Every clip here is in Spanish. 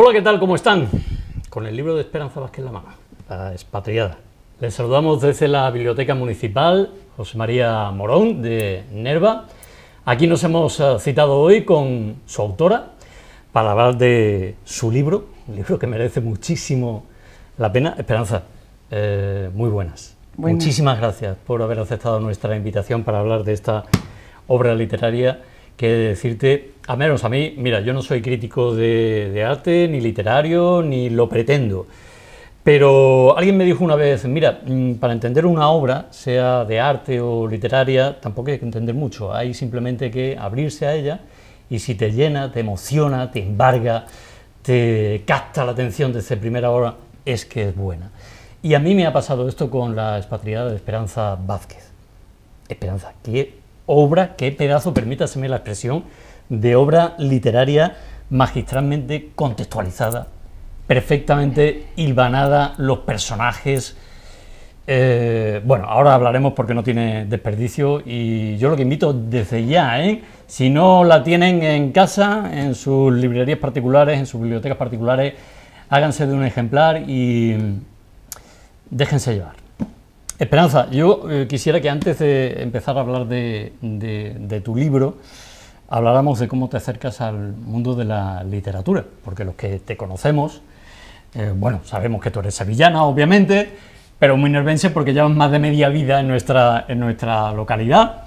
Hola, ¿qué tal? ¿Cómo están? Con el libro de Esperanza Vázquez en la expatriada. Les saludamos desde la Biblioteca Municipal José María Morón de Nerva. Aquí nos hemos eh, citado hoy con su autora para hablar de su libro, un libro que merece muchísimo la pena. Esperanza, eh, muy buenas. Muchísimas gracias por haber aceptado nuestra invitación para hablar de esta obra literaria que decirte, a menos a mí, mira, yo no soy crítico de, de arte, ni literario, ni lo pretendo. Pero alguien me dijo una vez, mira, mm, para entender una obra, sea de arte o literaria, tampoco hay que entender mucho, hay simplemente que abrirse a ella y si te llena, te emociona, te embarga, te capta la atención desde primera hora, es que es buena. Y a mí me ha pasado esto con la expatriada de Esperanza Vázquez. Esperanza, qué obra, qué pedazo, permítaseme la expresión, de obra literaria magistralmente contextualizada, perfectamente hilvanada, los personajes. Eh, bueno, ahora hablaremos porque no tiene desperdicio y yo lo que invito desde ya, ¿eh? si no la tienen en casa, en sus librerías particulares, en sus bibliotecas particulares, háganse de un ejemplar y déjense llevar. Esperanza, yo eh, quisiera que antes de empezar a hablar de, tu libro, habláramos de cómo te acercas al mundo de la literatura, porque los que te conocemos, eh, bueno, sabemos que tú eres sevillana, obviamente, pero muy nervense porque llevas más de media vida en nuestra, localidad.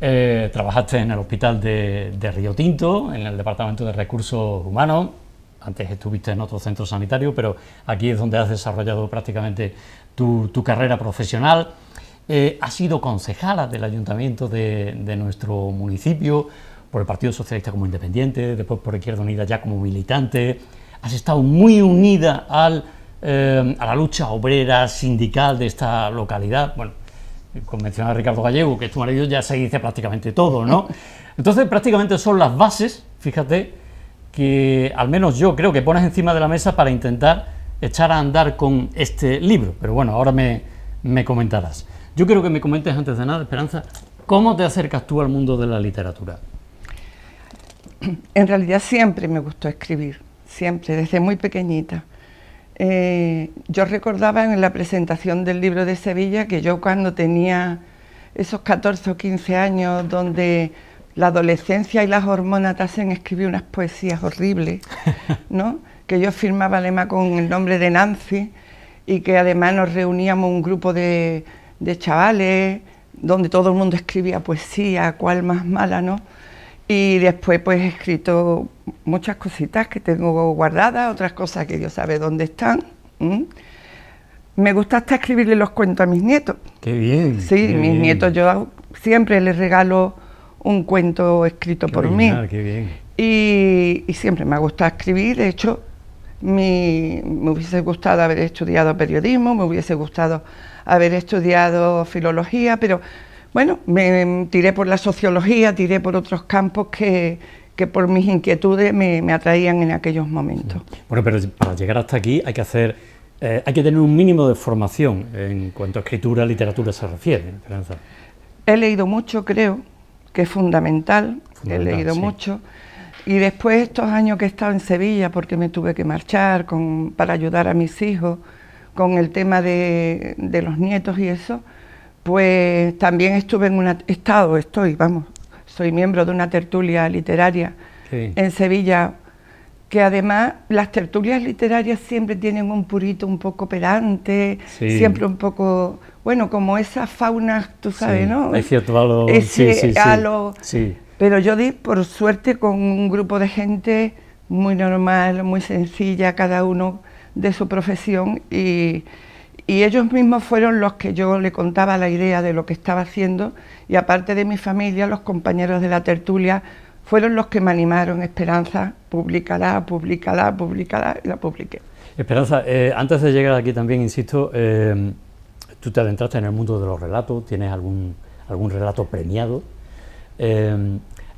Eh, trabajaste en el hospital de, de Río Tinto, en el Departamento de Recursos Humanos, antes estuviste en otro centro sanitario, pero aquí es donde has desarrollado prácticamente tu, carrera profesional. Eh, has sido concejala del ayuntamiento de, nuestro municipio, por el Partido Socialista como independiente, después por Izquierda Unida ya como militante. Has estado muy unida al, eh, a la lucha obrera sindical de esta localidad. Bueno, con a Ricardo Gallego, que es tu marido, ya se dice prácticamente todo, ¿no? Entonces, prácticamente son las bases, fíjate, que al menos yo creo que pones encima de la mesa para intentar echar a andar con este libro. Pero bueno, ahora me, me comentarás. Yo quiero que me comentes antes de nada, Esperanza, ¿cómo te acercas tú al mundo de la literatura? En realidad siempre me gustó escribir, siempre, desde muy pequeñita. Eh, yo recordaba en la presentación del libro de Sevilla que yo cuando tenía esos 14 o 15 años donde la adolescencia y las hormonas te hacen escribir unas poesías horribles, ¿no? que yo firmaba lema con el nombre de Nancy y que además nos reuníamos un grupo de, chavales donde todo el mundo escribía poesía, cuál más mala, ¿no? Y después pues he escrito muchas cositas que tengo guardadas, otras cosas que Dios sabe dónde están. Me gusta hasta escribirle los cuentos a mis nietos. Qué bien. Sí, mis nietos yo siempre les regalo un cuento escrito por mí. Qué bien. y, siempre me ha gustado escribir, de hecho me hubiese gustado haber estudiado periodismo, me hubiese gustado haber estudiado filología, pero bueno, me tiré por la sociología, tiré por otros campos que, por mis inquietudes me, atraían en aquellos momentos. Bueno, pero para llegar hasta aquí hay que hacer, eh, hay que tener un mínimo de formación en cuanto a escritura, literatura se refiere, He leído mucho, creo, que es fundamental, he leído mucho y después de estos años que he estado en Sevilla, porque me tuve que marchar con, para ayudar a mis hijos con el tema de, los nietos y eso, pues también estuve en un estado, estoy, vamos, soy miembro de una tertulia literaria en Sevilla, que además las tertulias literarias siempre tienen un purito un poco pedante, siempre un poco, bueno, como esas faunas, tú sabes, ¿no? Es cierto valor, ese pero yo di, por suerte, con un grupo de gente muy normal, muy sencilla, cada uno de su profesión y, y ellos mismos fueron los que yo le contaba la idea de lo que estaba haciendo y aparte de mi familia, los compañeros de la tertulia fueron los que me animaron, Esperanza, publicada, publicada, publicada y la publiqué. Esperanza, eh, antes de llegar aquí también, insisto, eh, tú te adentraste en el mundo de los relatos, tienes algún, algún relato premiado. Eh,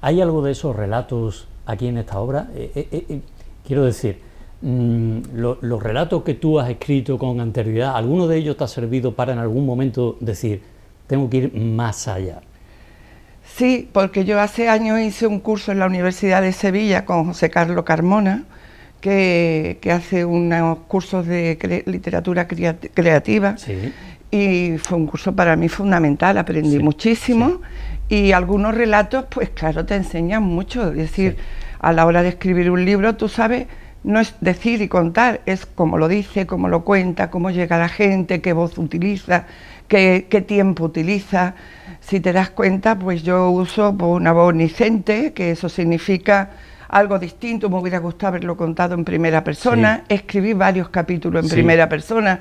¿Hay algo de esos relatos aquí en esta obra? Eh, eh, eh, quiero decir, mm, los relatos que tú has escrito con anterioridad, ¿alguno de ellos te ha servido para en algún momento decir, tengo que ir más allá? Sí, porque yo hace años hice un curso en la Universidad de Sevilla con José Carlos Carmona, que, hace unos cursos de literatura creativa. Y fue un curso para mí fundamental, aprendí muchísimo. Y algunos relatos, pues claro, te enseñan mucho. Es decir, a la hora de escribir un libro, tú sabes, no es decir y contar, es cómo lo dice, cómo lo cuenta, cómo llega la gente, qué voz utiliza, qué, qué tiempo utiliza. Si te das cuenta, pues yo uso una voz nicente, que eso significa algo distinto, me hubiera gustado haberlo contado en primera persona, ...escribir varios capítulos en primera persona,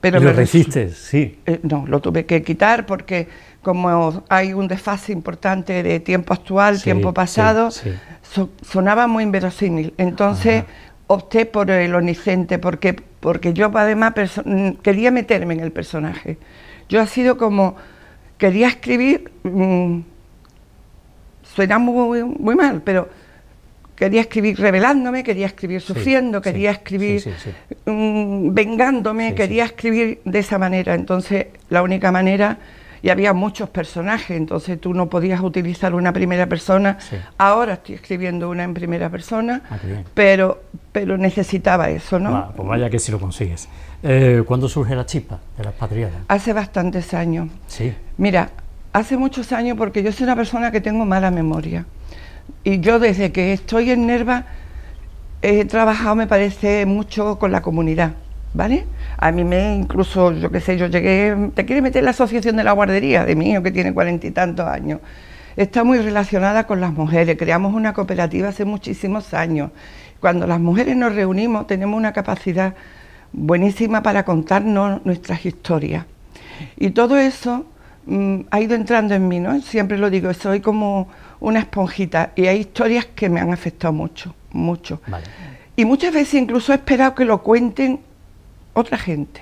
pero ¿Lo resistes? Sí. Eh, no, lo tuve que quitar porque como hay un desfase importante de tiempo actual, tiempo pasado, sonaba muy inverosímil. Entonces opté por el onicente porque, porque yo además mm, quería meterme en el personaje. Yo ha sido como, quería escribir, mm, suena muy, muy mal, pero Quería escribir revelándome, quería escribir sufriendo, quería escribir mm, vengándome, quería escribir de esa manera. Entonces, la única manera, y había muchos personajes, entonces tú no podías utilizar una primera persona. Ahora estoy escribiendo una en primera persona, ah, pero, pero necesitaba eso, ¿no? Ah, pues vaya que si lo consigues. Eh, ¿Cuándo surge la chispa de las patriadas? Hace bastantes años. Sí. Mira, hace muchos años porque yo soy una persona que tengo mala memoria. Y yo desde que estoy en Nerva he trabajado, me parece, mucho con la comunidad, ¿vale? A mí me, incluso, yo qué sé, yo llegué, te quiere meter la asociación de la guardería de mí, que tiene cuarenta y tantos años. Está muy relacionada con las mujeres, creamos una cooperativa hace muchísimos años. Cuando las mujeres nos reunimos tenemos una capacidad buenísima para contarnos nuestras historias. Y todo eso mm, ha ido entrando en mí, ¿no? Siempre lo digo, soy como una esponjita. Y hay historias que me han afectado mucho, mucho. Y muchas veces incluso he esperado que lo cuenten otra gente.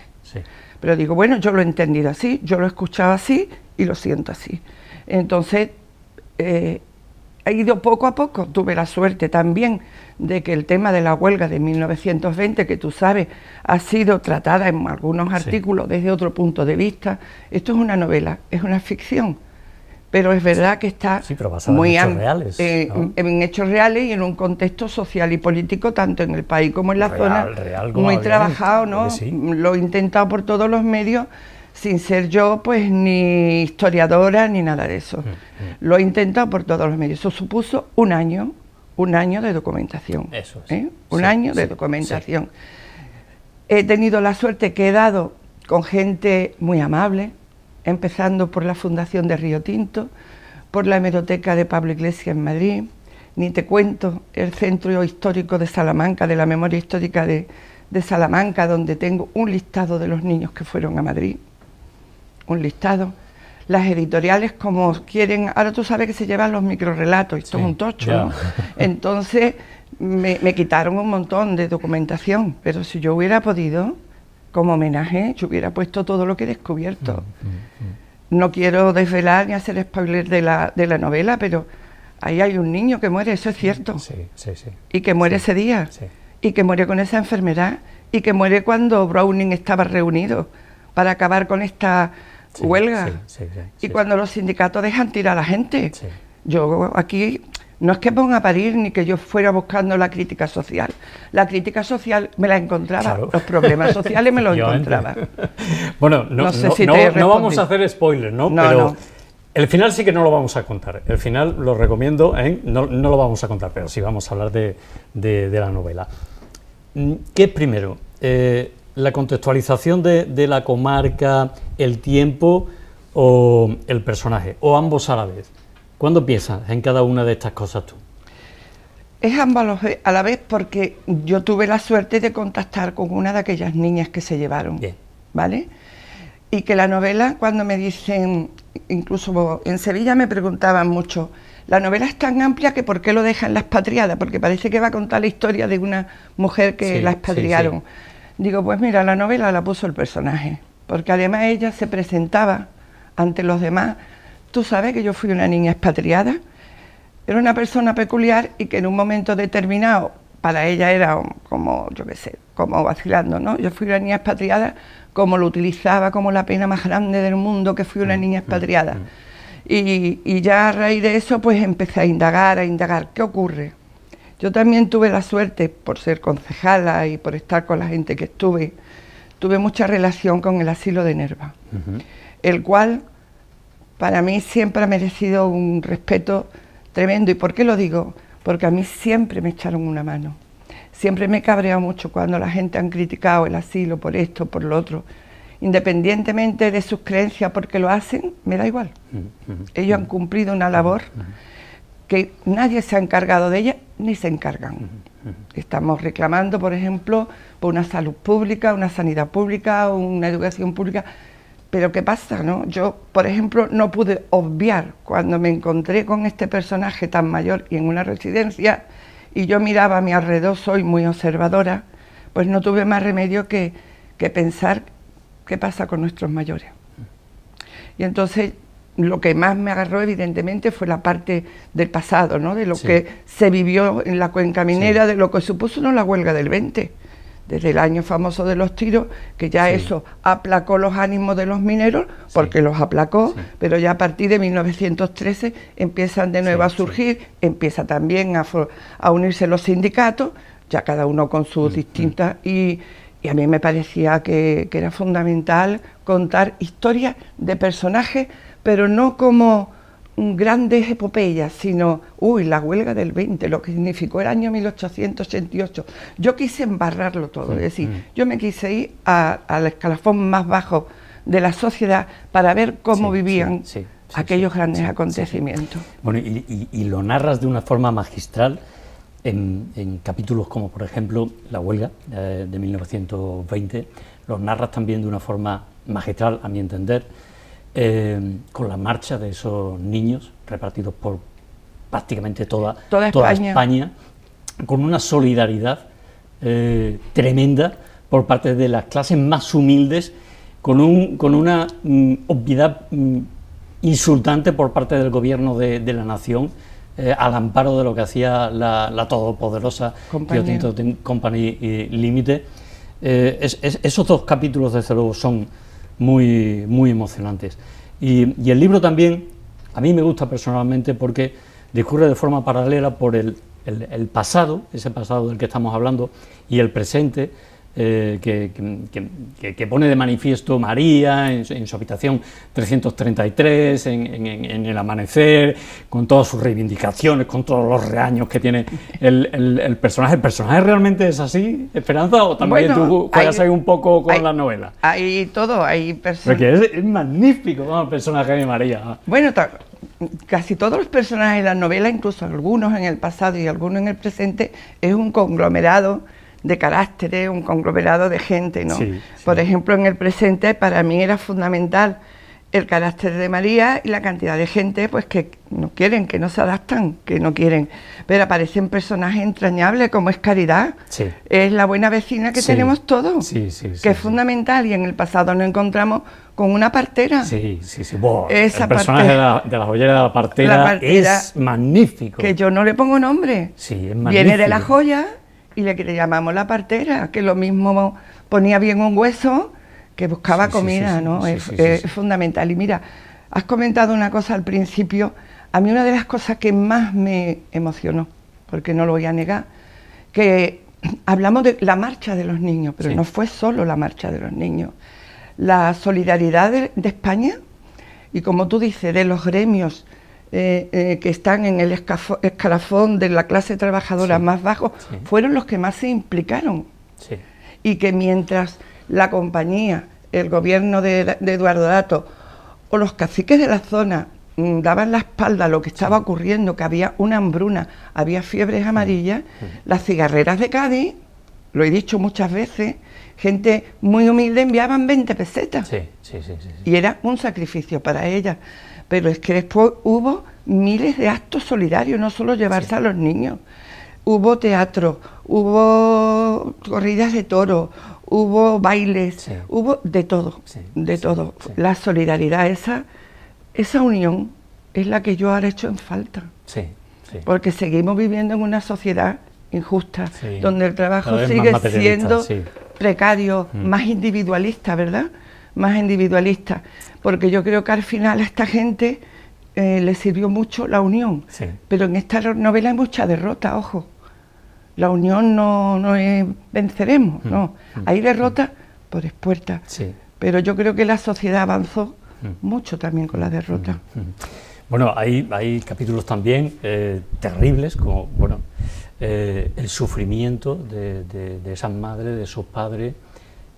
Pero digo, bueno, yo lo he entendido así, yo lo he escuchado así y lo siento así. Entonces, he eh, ido poco a poco. Tuve la suerte también de que el tema de la huelga de 1920, que tú sabes, ha sido tratada en algunos artículos desde otro punto de vista. Esto es una novela, es una ficción pero es verdad que está muy en hechos, reales, eh, en hechos reales y en un contexto social y político tanto en el país como en la zona muy trabajado no lo he intentado por todos los medios sin ser yo pues ni historiadora ni nada de eso mm, mm. lo he intentado por todos los medios eso supuso un año un año de documentación ¿eh? un año de documentación he tenido la suerte que he dado con gente muy amable empezando por la Fundación de Río Tinto, por la Hemeroteca de Pablo Iglesias en Madrid, ni te cuento el Centro Histórico de Salamanca, de la Memoria Histórica de, de Salamanca, donde tengo un listado de los niños que fueron a Madrid, un listado. Las editoriales como quieren, ahora tú sabes que se llevan los microrelatos, esto es un tocho, ¿no? Entonces me quitaron un montón de documentación, pero si yo hubiera podido, como homenaje, yo hubiera puesto todo lo que he descubierto. Mm, mm, mm. No quiero desvelar ni hacer spoiler de la, de la novela, pero ahí hay un niño que muere, eso es cierto. Y que muere ese día. Y que muere con esa enfermedad. Y que muere cuando Browning estaba reunido para acabar con esta huelga. y cuando los sindicatos dejan tirar a la gente. Yo aquí no es que ponga a parir ni que yo fuera buscando la crítica social. La crítica social me la encontraba, los problemas sociales me los encontraba. bueno, no, vamos a hacer spoilers, ¿no? Pero el final sí que no lo vamos a contar. El final lo recomiendo, ¿eh? no, lo vamos a contar, pero sí vamos a hablar de, la novela. Mm, ¿Qué es primero? Eh, ¿La contextualización de la comarca, el tiempo o el personaje? ¿O ambos a la vez? ¿Cuándo piensas en cada una de estas cosas tú? Es ambas a la vez porque yo tuve la suerte de contactar con una de aquellas niñas que se llevaron. ¿Vale? Y que la novela, cuando me dicen, incluso en Sevilla me preguntaban mucho, la novela es tan amplia que ¿por qué lo dejan la expatriada? Porque parece que va a contar la historia de una mujer que la expatriaron. Digo, pues mira, la novela la puso el personaje, porque además ella se presentaba ante los demás Tú sabes que yo fui una niña expatriada, era una persona peculiar y que en un momento determinado, para ella era como, yo qué sé, como vacilando, ¿no? Yo fui una niña expatriada como lo utilizaba como la pena más grande del mundo, que fui una mm, niña mm, expatriada. Mm. Y, ya a raíz de eso, pues empecé a indagar, a indagar, ¿qué ocurre? Yo también tuve la suerte, por ser concejala y por estar con la gente que estuve, tuve mucha relación con el asilo de Nerva, el cual para mí siempre ha merecido un respeto tremendo. ¿Y por qué lo digo? Porque a mí siempre me echaron una mano. Siempre me he cabreado mucho cuando la gente han criticado el asilo por esto, por lo otro. Independientemente de sus creencias, porque lo hacen, me da igual. Ellos han cumplido una labor que nadie se ha encargado de ella ni se encargan. Estamos reclamando, por ejemplo, por una salud pública, una sanidad pública, una educación pública pero ¿qué pasa? No? Yo, por ejemplo, no pude obviar cuando me encontré con este personaje tan mayor y en una residencia y yo miraba a mi alrededor, soy muy observadora, pues no tuve más remedio que, pensar qué pasa con nuestros mayores. Y entonces lo que más me agarró evidentemente fue la parte del pasado, ¿no? de lo que se vivió en la cuenca minera, de lo que supuso la huelga del 20 desde el año famoso de los tiros, que ya eso aplacó los ánimos de los mineros, porque los aplacó, pero ya a partir de 1913 empiezan de nuevo a surgir, empieza también a, unirse los sindicatos, ya cada uno con sus mm, distintas, mm. y, a mí me parecía que era fundamental contar historias de personajes, pero no como grandes epopeyas, sino, uy, la huelga del 20, lo que significó el año 1888. Yo quise embarrarlo todo, es decir, mm. yo me quise ir al escalafón más bajo de la sociedad para ver cómo vivían aquellos grandes acontecimientos. Bueno, y, lo narras de una forma magistral en, capítulos como, por ejemplo, la huelga eh, de 1920, los narras también de una forma magistral, a mi entender Em, con la marcha de esos niños repartidos por prácticamente toda, toda, España. con una solidaridad eh, tremenda por parte de las clases más humildes, con, un, con una mm, obviedad mm, insultante por parte del gobierno de, la nación, eh, al amparo de lo que hacía la, todopoderosa Compañía. Company Limited. Eh, esos dos capítulos, desde luego, son muy, muy emocionantes. Y, el libro también, a mí me gusta personalmente porque discurre de forma paralela por el pasado, ese pasado del que estamos hablando, y el presente eh, que, pone de manifiesto María en, su habitación 333, en, el amanecer, con todas sus reivindicaciones, con todos los reaños que tiene el, personaje. ¿El personaje realmente es así, Esperanza? ¿O también tú juegas hay, ahí un poco con la novela? Hay todo, hay personas... es, magnífico el personaje de María. Bueno, casi todos los personajes de la novela, incluso algunos en el pasado y algunos en el presente, es un conglomerado de carácter un conglomerado de gente, ¿no? Por ejemplo, en el presente para mí era fundamental el carácter de María y la cantidad de gente pues que no quieren, que no se adaptan, que no quieren. Pero aparecen personajes entrañables como es Caridad, es la buena vecina que tenemos todos, que es fundamental y en el pasado nos encontramos con una partera. Sí, sí, sí. el personaje de la, de de la partera, es magnífico. Que yo no le pongo nombre. Sí, Viene de la joya y le llamamos la partera, que lo mismo ponía bien un hueso que buscaba comida, ¿no? Es, fundamental. Y mira, has comentado una cosa al principio, a mí una de las cosas que más me emocionó, porque no lo voy a negar, que hablamos de la marcha de los niños, pero no fue solo la marcha de los niños. La solidaridad de España y como tú dices, de los gremios, eh, eh, que están en el escalafón de la clase trabajadora más bajo, fueron los que más se implicaron. Y que mientras la compañía, el gobierno de, de, Eduardo Dato o los caciques de la zona mm, daban la espalda a lo que estaba ocurriendo, que había una hambruna, había fiebres amarillas, las cigarreras de Cádiz, lo he dicho muchas veces, gente muy humilde enviaban 20 pesetas. Y era un sacrificio para ellas. Pero es que después hubo miles de actos solidarios, no solo llevarse a los niños. Hubo teatro, hubo corridas de toros, hubo bailes, hubo de todo, de todo. La solidaridad, esa, esa unión es la que yo ahora hecho en falta. Porque seguimos viviendo en una sociedad injusta, donde el trabajo sigue siendo precario, mm. más individualista, ¿verdad? más individualista, porque yo creo que al final a esta gente eh, le sirvió mucho la unión, pero en esta novela hay mucha derrota, ojo, la unión no, es venceremos, mm, no, mm. hay derrota por expuerta, pero yo creo que la sociedad avanzó mm. mucho también con la derrota. Bueno, hay, hay capítulos también eh, terribles, como bueno, eh, el sufrimiento de, de esas madres, de esos padres,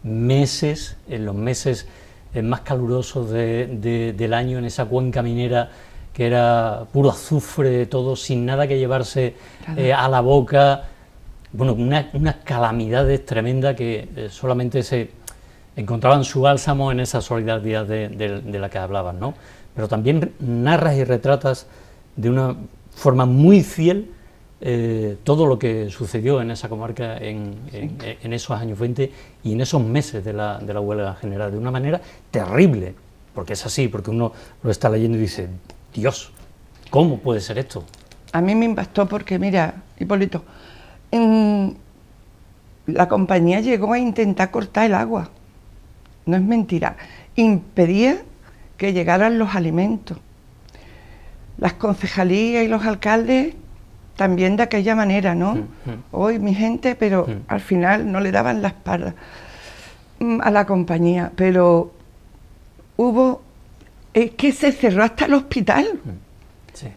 meses, en los meses eh, más calurosos del año, en esa cuenca minera que era puro azufre de todo, sin nada que llevarse eh, a la boca. Bueno, unas una calamidades tremendas que eh, solamente se encontraban su bálsamo en esa solidaridad de, de la que hablabas, ¿no? Pero también narras y retratas de una forma muy fiel eh, todo lo que sucedió en esa comarca en, esos años 20 y en esos meses de la, huelga general, de una manera terrible, porque es así, porque uno lo está leyendo y dice, Dios, ¿cómo puede ser esto? A mí me impactó porque, mira, Hipólito, la compañía llegó a intentar cortar el agua, no es mentira, impedía que llegaran los alimentos. Las concejalías y los alcaldes también de aquella manera, ¿no? Mm, mm. Hoy mi gente, pero mm. al final no le daban la espalda a la compañía, pero hubo, es que se cerró hasta el hospital,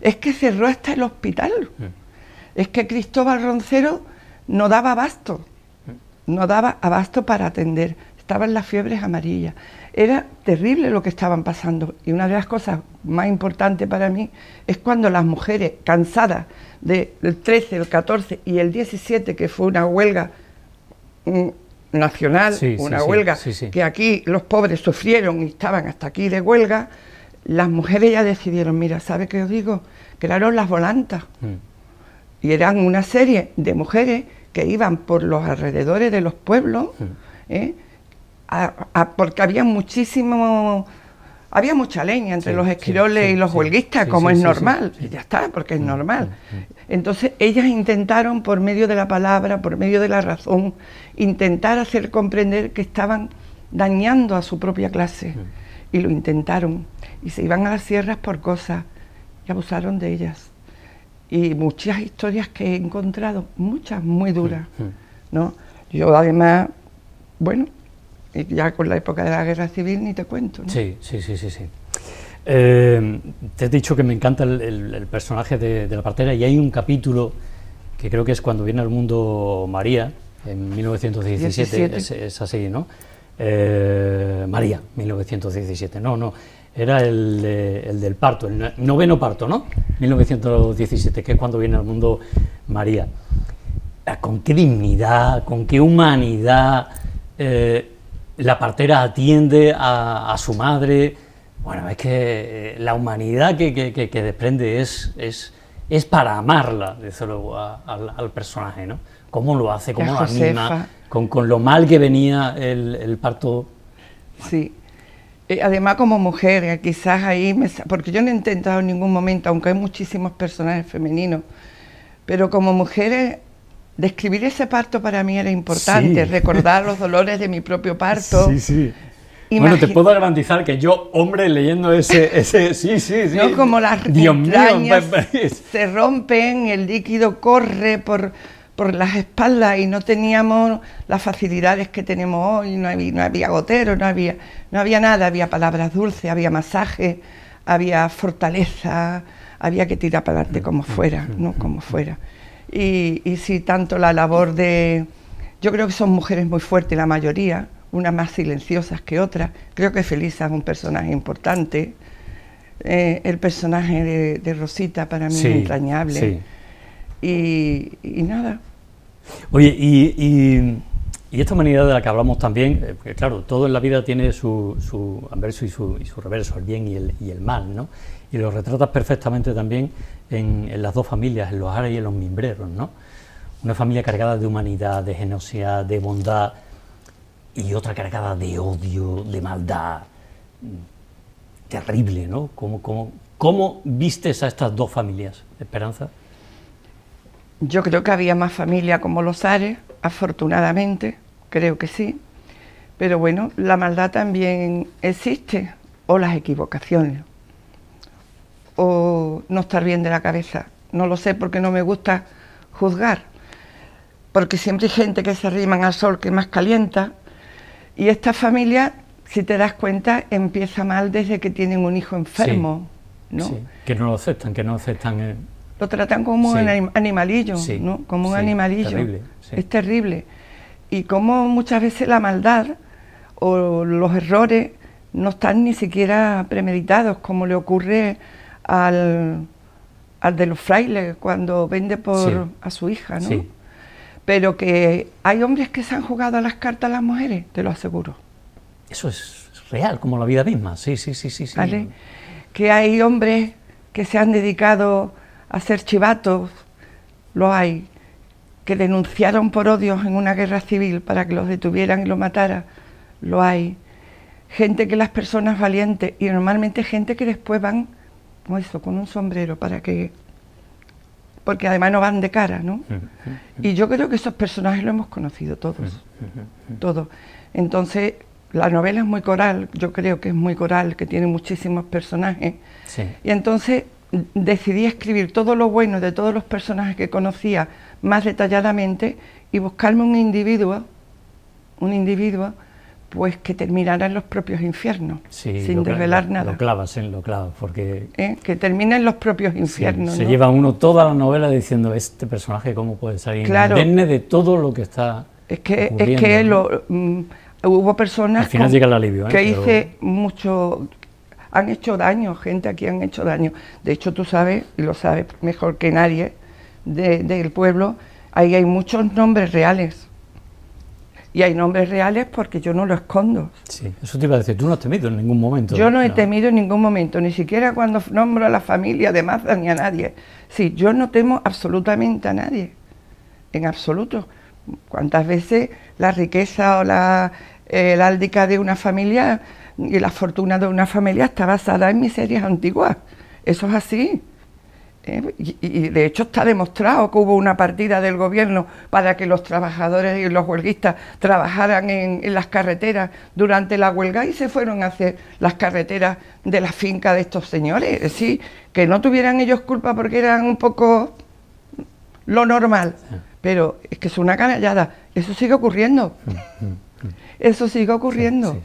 es que cerró hasta el hospital, es que Cristóbal Roncero no daba abasto, no daba abasto para atender, estaban las fiebres amarillas. Era terrible lo que estaban pasando y una de las cosas más importantes para mí es cuando las mujeres cansadas del 13, el 14 y el 17, que fue una huelga mm, nacional, una huelga que aquí los pobres sufrieron y estaban hasta aquí de huelga, las mujeres ya decidieron, mira, ¿sabe qué os digo? Crearon las volantas. Mm. Y eran una serie de mujeres que iban por los alrededores de los pueblos, mm. ¿eh? porque había muchísimo, había mucha leña entre los esquiroles y los huelguistas, como es normal, y ya está, porque es mm, normal. Mm, mm. Entonces ellas intentaron, por medio de la palabra, por medio de la razón, intentar hacer comprender que estaban dañando a su propia clase, y lo intentaron, y se iban a las sierras por cosas, y abusaron de ellas y muchas historias que he encontrado, muchas muy duras, ¿no? Yo además, bueno, y ya con la época de la guerra civil ni te cuento. Sí, sí, sí, sí. sí. Eh, te he dicho que me encanta el, personaje de, la partera y hay un capítulo que creo que es cuando viene al mundo María, en 1917, es, así, ¿no? Eh, María, 1917, no, no, era el, del parto, el noveno parto, ¿no? 1917, que es cuando viene al mundo María. Ah, con qué dignidad, con qué humanidad eh, la partera atiende a, su madre. Bueno, es que eh, la humanidad que, desprende es, es, es, para amarla, desde luego, al, personaje, ¿no? Cómo lo hace, cómo lo anima, con, con, lo mal que venía el, parto. Sí. Eh, además, como mujer, eh, quizás ahí, me, porque yo no he intentado en ningún momento, aunque hay muchísimos personajes femeninos, pero como mujeres describir ese parto para mí era importante, recordar los dolores de mi propio parto. Sí, sí. bueno, te puedo garantizar que yo, hombre, leyendo ese, ese sí, sí, sí. No como las Dios pues, pues, se rompen, el líquido corre por, las espaldas y no teníamos las facilidades que tenemos hoy, no había, gotero, no había, no había nada, había palabras dulces, había masaje, había fortaleza, había que tirar para adelante como fuera, ¿no? Como fuera y, y tanto la labor de... Yo creo que son mujeres muy fuertes la mayoría, unas más silenciosas que otras. Creo que Felisa es un personaje importante. Eh, el personaje de, Rosita para mí es entrañable. Y, nada. Oye, y, y, esta humanidad de la que hablamos también, eh, porque claro, todo en la vida tiene su, su anverso y su, y su reverso, el bien el, y el, mal, ¿no? Y lo retratas perfectamente también en, las dos familias, en los Ares y en los mimbreros, ¿no? Una familia cargada de humanidad, de generosidad, de bondad y otra cargada de odio, de maldad. Mm, terrible, ¿no? ¿Cómo, cómo vistes a estas dos familias, Esperanza? Yo creo que había más familia como los Ares, afortunadamente, creo que sí. Pero bueno, la maldad también existe, o las equivocaciones o no estar bien de la cabeza. No lo sé porque no me gusta juzgar, porque siempre hay gente que se arriman al sol que más calienta y esta familia, si te das cuenta, empieza mal desde que tienen un hijo enfermo, ¿no? que no lo aceptan, que no aceptan... El... Lo tratan como un animalillo, ¿no? Como un animalillo. Terrible, es terrible. Y como muchas veces la maldad o los errores no están ni siquiera premeditados, como le ocurre al, de los frailes cuando vende por a su hija, ¿no? Pero que hay hombres que se han jugado a las cartas a las mujeres, te lo aseguro. Eso es real, como la vida misma, sí, sí, sí, sí. ¿Vale? Que hay hombres que se han dedicado a ser chivatos, lo hay, que denunciaron por odios en una guerra civil para que los detuvieran y los mataran, lo hay. Gente que las personas valientes, y normalmente gente que después van como eso, con un sombrero para que... Porque además no van de cara, ¿no? Y yo creo que esos personajes los hemos conocido todos, todos. Entonces, la novela es muy coral, yo creo que es muy coral, que tiene muchísimos personajes. Y entonces decidí escribir todo lo bueno de todos los personajes que conocía más detalladamente y buscarme un individuo, un individuo pues que terminara los propios infiernos, sin desvelar nada. Lo clavas, ¿eh? lo clavas, porque... ¿Eh? Que terminen los propios infiernos. se lleva uno toda la novela diciendo, este personaje cómo puede salir claro, de todo lo que está Es que, es que lo, mm, hubo personas Al ¿eh? que hice mucho... Han hecho daño, gente aquí han hecho daño. De hecho, tú sabes, y lo sabes mejor que nadie, del pueblo, ahí hay muchos nombres reales y hay nombres reales porque yo no lo escondo. Sí, eso te iba a decir, tú no has temido en ningún momento. Yo no he temido en ningún momento, ni siquiera cuando nombro a la familia de Mazda ni a nadie. Sí, yo no temo absolutamente a nadie, en absoluto. ¿Cuántas veces la riqueza o la áldica eh, de una familia y la fortuna de una familia está basada en miserias antiguas? Eso es así. ¿eh? y, de hecho está demostrado que hubo una partida del gobierno para que los trabajadores y los huelguistas trabajaran en, las carreteras durante la huelga y se fueron a hacer las carreteras de la finca de estos señores. Es que no tuvieran ellos culpa porque eran un poco lo normal. Pero es que es una canallada. Eso sigue ocurriendo. Mm, mm, mm. Eso sigue ocurriendo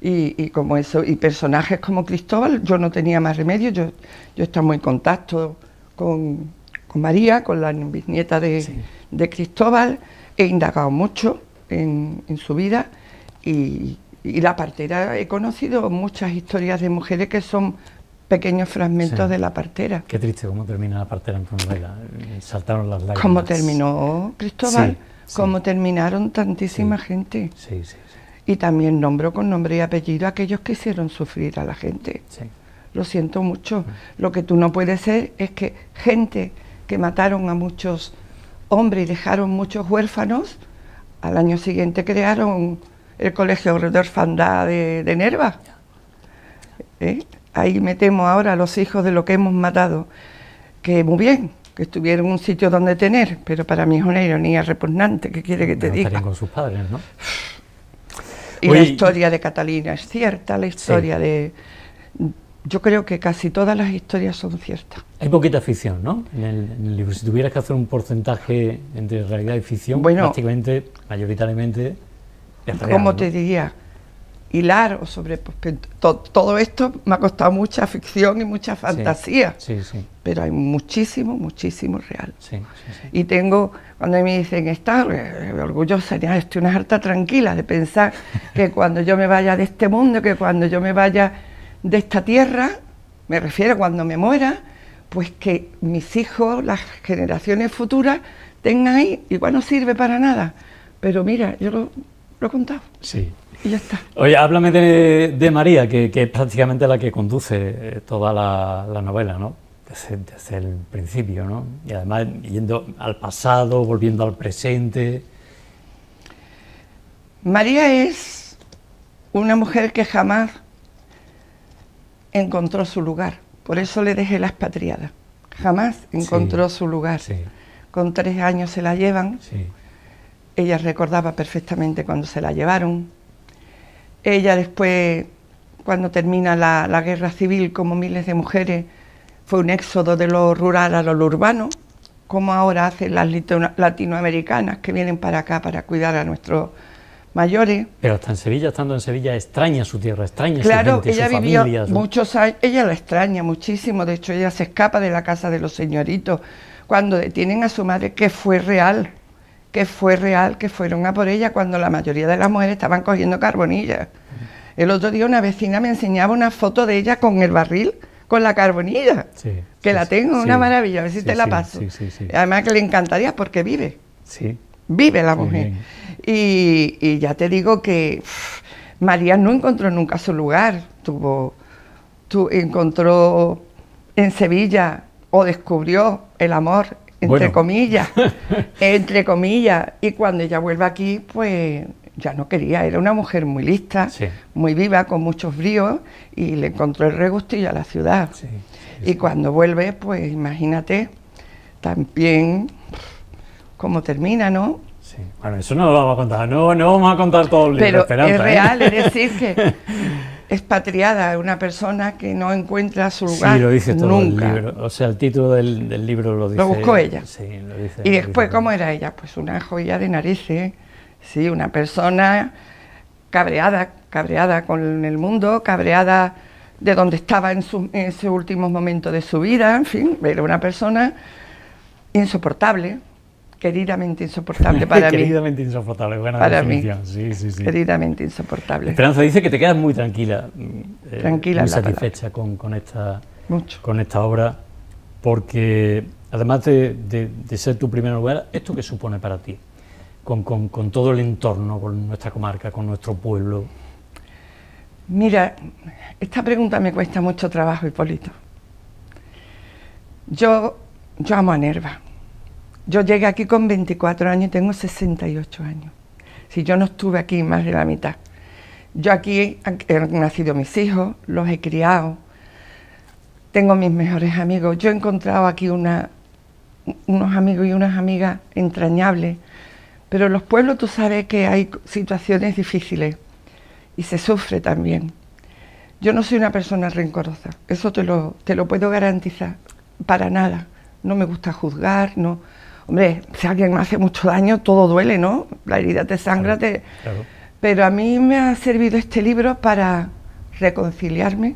y, como eso, y personajes como Cristóbal, yo no tenía más remedio, yo, yo estaba muy en contacto con, María, con la bisnieta de, de, Cristóbal, he indagado mucho en, su vida y, la partera, he conocido muchas historias de mujeres que son pequeños fragmentos de la partera. Qué triste cómo termina la partera en eh, saltaron las lágrimas. ¿Cómo terminó Cristóbal? ¿Cómo terminaron tantísima gente? Sí, sí y también nombro con nombre y apellido a aquellos que hicieron sufrir a la gente. Lo siento mucho. Lo que tú no puedes ser es que gente que mataron a muchos hombres y dejaron muchos huérfanos, al año siguiente crearon el Colegio de Orfandad de, Nerva. ¿Eh? Ahí metemos ahora a los hijos de lo que hemos matado, que muy bien, que estuvieron un sitio donde tener, pero para mí es una ironía repugnante, ¿qué quiere que te diga? con sus padres, ¿no? Y la historia de Catalina es cierta, la historia de... Yo creo que casi todas las historias son ciertas. Hay poquita ficción, ¿no? En el, libro, si tuvieras que hacer un porcentaje entre realidad y ficción, prácticamente, mayoritariamente, es real. ¿Cómo te diría? hilar o sobre pues, todo esto me ha costado mucha ficción y mucha fantasía. sí, sí pero hay muchísimo, muchísimo real. Sí, Y tengo, cuando me dicen, está eh, orgullosa, estoy una harta tranquila de pensar que cuando yo me vaya de este mundo, que cuando yo me vaya de esta tierra, me refiero cuando me muera, pues que mis hijos, las generaciones futuras, tengan ahí, igual no sirve para nada, pero mira, yo lo, he contado. Sí. Y ya está. Oye, háblame de, María, que, es prácticamente la que conduce eh, toda la novela, ¿no? desde, el principio, ¿no? Y además yendo al pasado, volviendo al presente. María es una mujer que jamás encontró su lugar, por eso le dejé la expatriada. Jamás encontró su lugar. Con tres años se la llevan. Ella recordaba perfectamente cuando se la llevaron. Ella después, cuando termina la guerra civil, como miles de mujeres, fue un éxodo de lo rural a lo urbano, como ahora hacen las latinoamericanas que vienen para acá para cuidar a nuestros mayores. Pero está en Sevilla, estando en Sevilla, extraña su tierra, extraña su gente, ella su vivió muchos años, ella la extraña muchísimo, de hecho ella se escapa de la casa de los señoritos cuando detienen a su madre, que fue real, que fue real, que fueron a por ella cuando la mayoría de las mujeres estaban cogiendo carbonillas. El otro día una vecina me enseñaba una foto de ella con el barril con la carbonilla, que la tengo, una maravilla, a ver si te la paso. Además que le encantaría porque vive. Sí. Vive la mujer. Y, ya te digo que María no encontró nunca su lugar, tuvo, tu, encontró en Sevilla o descubrió el amor, entre comillas, entre comillas, y cuando ella vuelve aquí, pues ya no quería, era una mujer muy lista, muy viva, con muchos bríos, y le encontró el regustillo a la ciudad. y cuando vuelve, pues imagínate, también cómo termina, ¿no? Bueno, eso no lo vamos a contar, no, no vamos a contar todo el libro, Pero es ¿eh? real, es decir, que expatriada, una persona que no encuentra su lugar. Sí, lo dice nunca. el libro. O sea, el título del, libro lo dice. Lo buscó ella. Y después, ¿cómo era ella? Pues una joya de narices Sí, una persona cabreada, cabreada con el mundo, cabreada de donde estaba en, ese último momento de su vida, en fin, era una persona insoportable, queridamente insoportable para queridamente Insoportable, buena para Queridamente insoportable. Esperanza dice que te quedas muy tranquila, eh, muy satisfecha con, esta, obra, porque además de, ser tu primera lugar, ¿esto qué supone para ti? con, todo el entorno, con nuestra comarca, con nuestro pueblo? Mira, esta pregunta me cuesta mucho trabajo, Hipólito. Yo, yo amo a Nerva. Yo llegué aquí con 24 años y tengo 68 años. Si yo no estuve aquí más de la mitad. Yo aquí he nacido mis hijos, los he criado, tengo mis mejores amigos. Yo he encontrado aquí unos amigos y unas amigas entrañables pero en los pueblos tú sabes que hay situaciones difíciles y se sufre también. Yo no soy una persona rencorosa, eso te lo, te lo puedo garantizar, para nada. No me gusta juzgar, no. Hombre, si alguien me hace mucho daño, todo duele, ¿no? La herida te sangra, Pero a mí me ha servido este libro para reconciliarme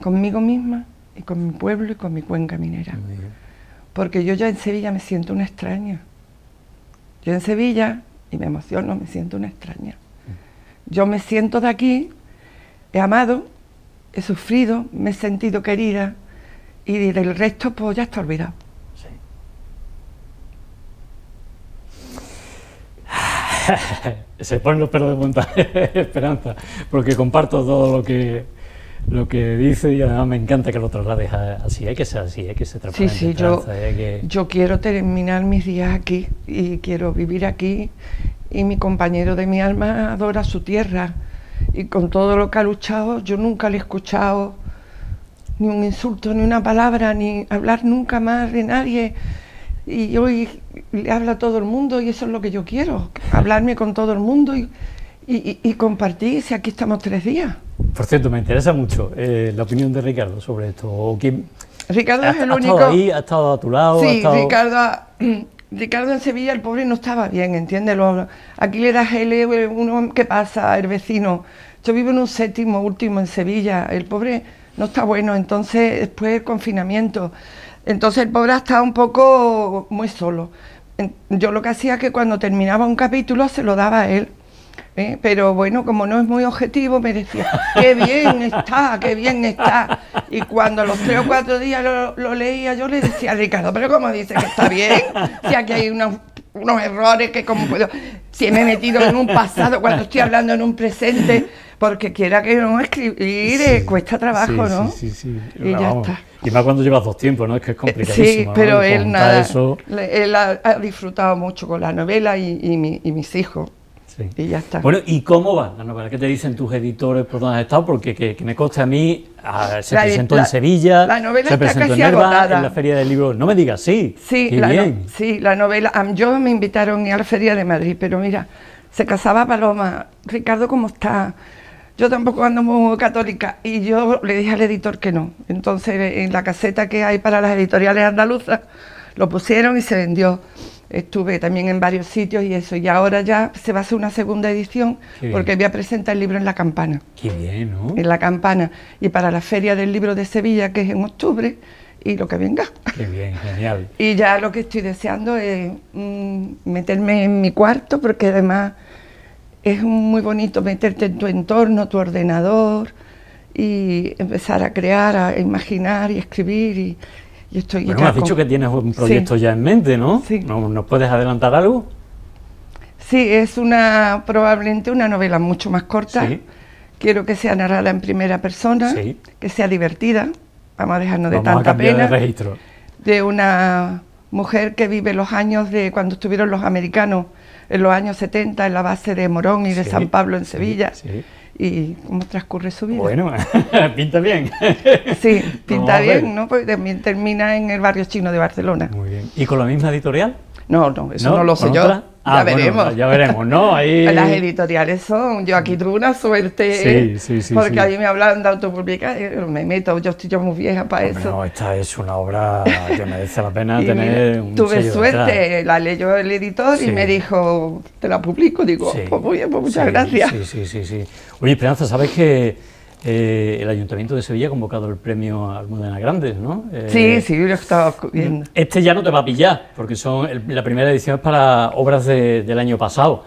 conmigo misma y con mi pueblo y con mi cuenca minera. Porque yo ya en Sevilla me siento una extraña. Yo en Sevilla, y me emociono, me siento una extraña. Yo me siento de aquí, he amado, he sufrido, me he sentido querida, y del resto pues ya está olvidado. Sí. Se ponen los perros de punta, Esperanza, porque comparto todo lo que lo que dice y además me encanta que lo traslades así, hay que ser así, hay que ser transparente. Sí, sí, yo, quiero terminar mis días aquí y quiero vivir aquí y mi compañero de mi alma adora su tierra y con todo lo que ha luchado yo nunca le he escuchado ni un insulto, ni una palabra, ni hablar nunca más de nadie. Y hoy le habla a todo el mundo y eso es lo que yo quiero, hablarme con todo el mundo y, y, y compartir si aquí estamos tres días. Por cierto, me interesa mucho eh, la opinión de Ricardo sobre esto. Ricardo es el único. Estado ahí, ha estado a tu lado. Sí, Ricardo, Ricardo en Sevilla, el pobre no estaba bien, entiéndelo. Aquí le das el uno, ¿qué pasa? El vecino. Yo vivo en un séptimo, último en Sevilla. El pobre no está bueno. Entonces, después el confinamiento. Entonces, el pobre ha estado un poco muy solo. Yo lo que hacía es que cuando terminaba un capítulo se lo daba a él. ¿Eh? pero bueno, como no es muy objetivo, me decía, qué bien está, qué bien está. Y cuando los tres o cuatro días lo, leía, yo le decía Ricardo, pero ¿cómo dice que está bien? Si aquí hay unos, unos errores que como puedo... Si me he metido en un pasado cuando estoy hablando en un presente, porque quiera que no escribir cuesta trabajo, ¿no? Sí, sí, Y ya está. Y más cuando llevas dos tiempos, ¿no? Es que es complicadísimo. Sí, pero él nada. Él ha, disfrutado mucho con la novela y, y, y mis hijos. Y ya está. Bueno, ¿y cómo va la ah, novela? ¿Qué te dicen tus editores por dónde has estado? Porque que, me consta a mí, ah, se presentó en Sevilla, la novela se presentó en en la Feria del Libro. No me digas, sí. Sí, la, sí, la novela. Ah, yo me invitaron a la Feria de Madrid, pero mira, se casaba Paloma. Ricardo, ¿cómo está? Yo tampoco ando muy católica. Y yo le dije al editor que no. Entonces, en la caseta que hay para las editoriales andaluzas, lo pusieron y se vendió estuve también en varios sitios y eso. Y ahora ya se va a hacer una segunda edición porque voy a presentar el libro en La Campana. Qué bien, ¿no? En La Campana. Y para la Feria del Libro de Sevilla, que es en octubre, y lo que venga. Qué bien, genial. y ya lo que estoy deseando es mm, meterme en mi cuarto porque además es muy bonito meterte en tu entorno, tu ordenador y empezar a crear, a imaginar y escribir y yo bueno, has dicho que tienes un proyecto ya en mente, ¿no? No ¿Nos puedes adelantar algo? Sí, es una probablemente una novela mucho más corta. Quiero que sea narrada en primera persona, que sea divertida. Vamos a dejarnos de tanta a pena. registro. de una mujer que vive los años de cuando estuvieron los americanos en los años 70 en la base de Morón y de San Pablo en Sevilla y cómo transcurre su vida. Bueno, pinta bien. sí, pinta bien, ¿no? Porque también termina en el barrio chino de Barcelona. Muy bien. ¿Y con la misma editorial? No, no, eso no, lo sé yo. ya ah, veremos. Ya veremos, ¿no? Las editoriales son. Yo aquí tuve una suerte. Sí, sí, sí. Porque a ahí me hablan de autopublicar. Me meto, yo estoy yo muy vieja para eso. No, esta es una obra que merece la pena tener Tuve suerte, la leyó el editor y me dijo, te la publico. Digo, pues muy bien, pues muchas gracias. Sí, sí, sí. sí. Oye, Esperanza, ¿sabes que eh, el Ayuntamiento de Sevilla ha convocado el premio Almudena Grandes, ¿no? Sí, eh, sí, sí, lo estaba viendo. Este ya no te va a pillar, porque son la primera edición es para obras del año pasado,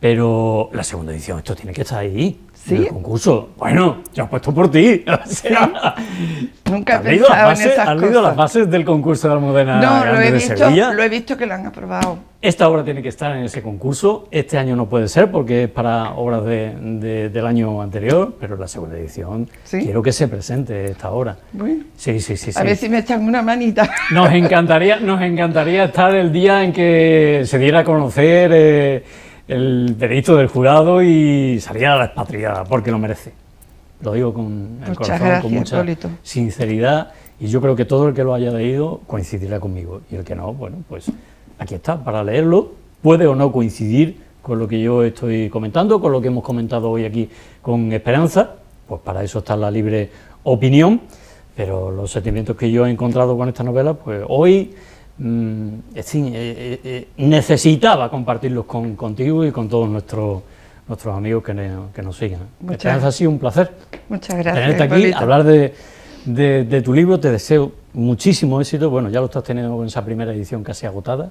pero la segunda edición, esto tiene que estar ahí el concurso, bueno, yo puesto por ti. Nunca he pensado leído las bases del concurso de Almudena no, lo he visto, lo he visto que lo han aprobado. Esta obra tiene que estar en ese concurso. Este año no puede ser porque es para obras del año anterior, pero la segunda edición quiero que se presente esta obra. sí, sí, sí, A ver si me echan una manita. Nos encantaría, nos encantaría estar el día en que se diera a conocer... Eh, el veredicto del jurado y salir a la expatriada, porque lo merece. Lo digo con el corazón, con mucha sinceridad, y yo creo que todo el que lo haya leído coincidirá conmigo, y el que no, bueno, pues aquí está, para leerlo, puede o no coincidir con lo que yo estoy comentando, con lo que hemos comentado hoy aquí con Esperanza, pues para eso está la libre opinión, pero los sentimientos que yo he encontrado con esta novela, pues hoy Mm, eh, eh, eh, necesitaba compartirlos con, contigo y con todos nuestros nuestros amigos que, nos siguen. Muchas, ha sido un placer. Muchas gracias. Tenerte aquí, hablar de, tu libro, te deseo muchísimo éxito. Bueno, ya lo estás teniendo en esa primera edición casi agotada.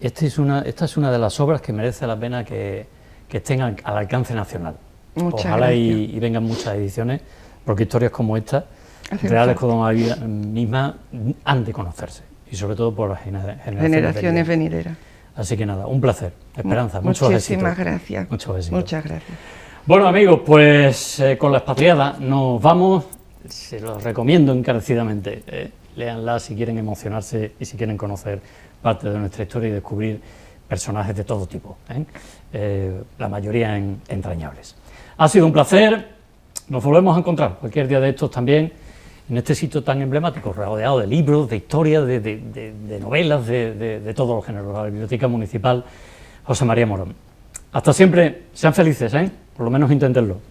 Este es una, esta es una de las obras que merece la pena que, que estén al, alcance nacional. Ojalá y, vengan muchas ediciones, porque historias como esta, reales como la vida misma, han de conocerse y sobre todo por las generaciones, venideras. Así que nada, un placer. Esperanza, muchos Muchísimas gracias. Muchas gracias. Bueno amigos, pues eh, con la expatriada nos vamos. Se los recomiendo encarecidamente. Eh, léanla si quieren emocionarse y si quieren conocer parte de nuestra historia y descubrir personajes de todo tipo, ¿eh? Eh, la mayoría entrañables. Ha sido un placer. Nos volvemos a encontrar cualquier día de estos también en este sitio tan emblemático, rodeado de libros, de historias, de, novelas, de, todos los géneros, la Biblioteca Municipal José María Morón. Hasta siempre, sean felices, ¿eh? por lo menos inténtenlo.